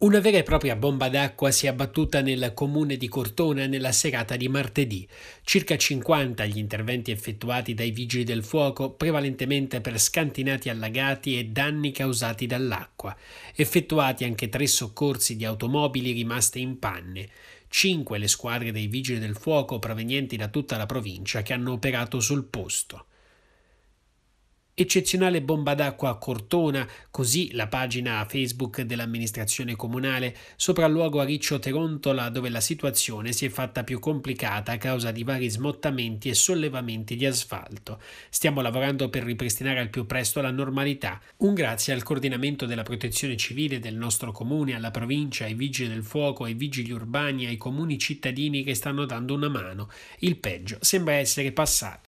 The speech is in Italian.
Una vera e propria bomba d'acqua si è abbattuta nel comune di Cortona nella serata di martedì. Circa 50 gli interventi effettuati dai vigili del fuoco, prevalentemente per scantinati allagati e danni causati dall'acqua. Effettuati anche tre soccorsi di automobili rimaste in panne. Cinque le squadre dei vigili del fuoco provenienti da tutta la provincia che hanno operato sul posto. Eccezionale bomba d'acqua a Cortona, così la pagina Facebook dell'amministrazione comunale, sopralluogo a Riccio Terontola dove la situazione si è fatta più complicata a causa di vari smottamenti e sollevamenti di asfalto. Stiamo lavorando per ripristinare al più presto la normalità. Un grazie al coordinamento della protezione civile del nostro comune, alla provincia, ai vigili del fuoco, ai vigili urbani, ai comuni cittadini che stanno dando una mano. Il peggio sembra essere passato.